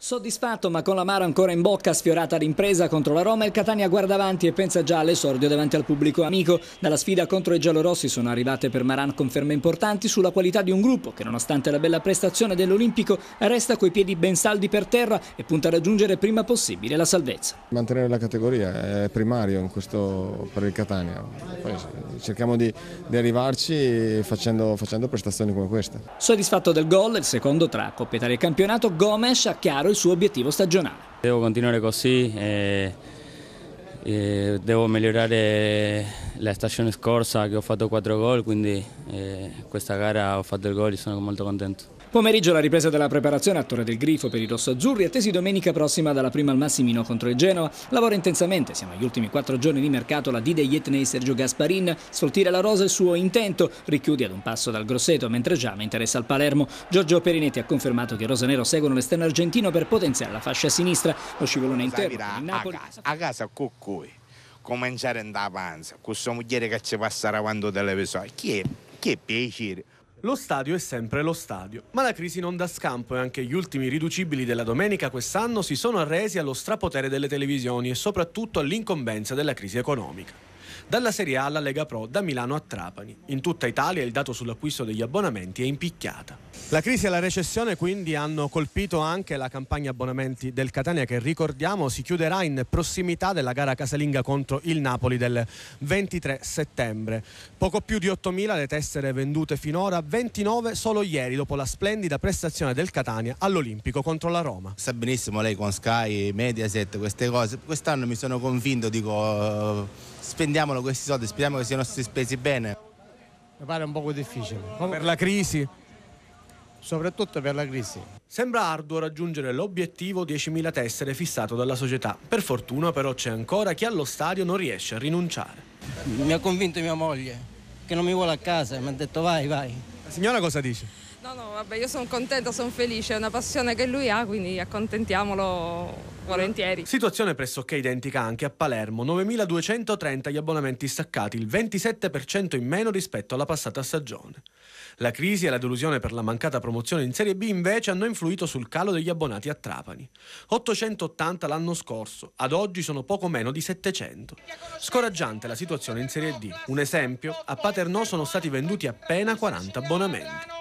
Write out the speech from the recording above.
Soddisfatto ma con la Mara ancora in bocca, sfiorata l'impresa contro la Roma, il Catania guarda avanti e pensa già all'esordio davanti al pubblico amico. Dalla sfida contro i giallorossi sono arrivate per Maran conferme importanti sulla qualità di un gruppo che nonostante la bella prestazione dell'Olimpico resta coi piedi ben saldi per terra e punta a raggiungere prima possibile la salvezza. Mantenere la categoria è primario questo, per il Catania, Poi cerchiamo di, di arrivarci facendo, facendo, prestazioni come questa. Soddisfatto del gol, il secondo tra Coppa Italia e Campionato, Gomes ha chiaro chiaro il suo obiettivo stagionale. Devo continuare così. Eh eh, devo migliorare la stagione scorsa che ho fatto 4 gol, quindi eh, questa gara ho fatto il gol e sono molto contento. Pomeriggio la ripresa della preparazione a Torre del Grifo per i rossoazzurri, attesi domenica prossima dalla prima al Massimino contro il Genoa. Lavora intensamente, siamo agli ultimi quattro giorni di mercato la D dei Yetnei Sergio Gasparin. Sfoltire la rosa è il suo intento, richiudi ad un passo dal Grosseto, mentre Giame interessa al Palermo. Giorgio Perinetti ha confermato che i rosanero seguono l'esterno argentino per potenziare la fascia sinistra. Lo scivolone interno. A casa, a casa Cucco cominciare in panza, questa muggere che ci passa davanti al televisore, che, che piacere. Lo stadio è sempre lo stadio, ma la crisi non dà scampo e anche gli ultimi riducibili della domenica quest'anno si sono arresi allo strapotere delle televisioni e soprattutto all'incombenza della crisi economica dalla Serie A alla Lega Pro, da Milano a Trapani. In tutta Italia il dato sull'acquisto degli abbonamenti è in picchiata. La crisi e la recessione quindi hanno colpito anche la campagna abbonamenti del Catania che ricordiamo si chiuderà in prossimità della gara casalinga contro il Napoli del 23 settembre. Poco più di 8.000 le tessere vendute finora, 29 solo ieri dopo la splendida prestazione del Catania all'Olimpico contro la Roma. Sa benissimo lei con Sky, Mediaset, queste cose. Quest'anno mi sono convinto, dico, eh, spendiamo spendiamolo questi soldi, speriamo che siano stati spesi bene. Mi pare un poco difficile. Per la crisi? Soprattutto per la crisi. Sembra arduo raggiungere l'obiettivo 10.000 tessere fissato dalla società. Per fortuna però c'è ancora chi allo stadio non riesce a rinunciare. Mi ha convinto mia moglie che non mi vuole a casa, mi ha detto vai, vai. La signora cosa dice? No, no, vabbè, io sono contenta, sono felice, è una passione che lui ha, quindi accontentiamolo volentieri. Situazione pressoché identica anche a Palermo, 9.230 gli abbonamenti staccati, il 27% in meno rispetto alla passata stagione. La crisi e la delusione per la mancata promozione in Serie B invece hanno influito sul calo degli abbonati a Trapani. 880 l'anno scorso, ad oggi sono poco meno di 700. Scoraggiante la situazione in Serie D. Un esempio, a Paternò sono stati venduti appena 40 abbonamenti.